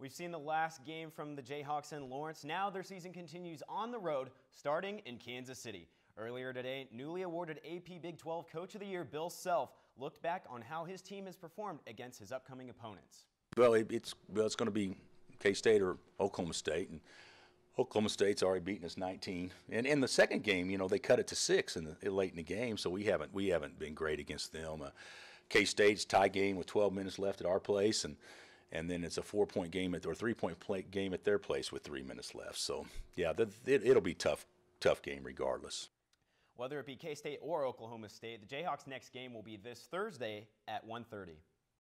We've seen the last game from the Jayhawks in Lawrence. Now their season continues on the road, starting in Kansas City. Earlier today, newly awarded AP Big 12 Coach of the Year Bill Self looked back on how his team has performed against his upcoming opponents. Well, it's well, it's going to be K-State or Oklahoma State, and Oklahoma State's already beaten us 19. And in the second game, you know, they cut it to six in the, late in the game, so we haven't we haven't been great against them. Uh, K-State's tie game with 12 minutes left at our place, and and then it's a four point game at or three point game at their place with three minutes left. So yeah, the, it, it'll be tough tough game regardless. Whether it be K State or Oklahoma State, the Jayhawks' next game will be this Thursday at 1:30.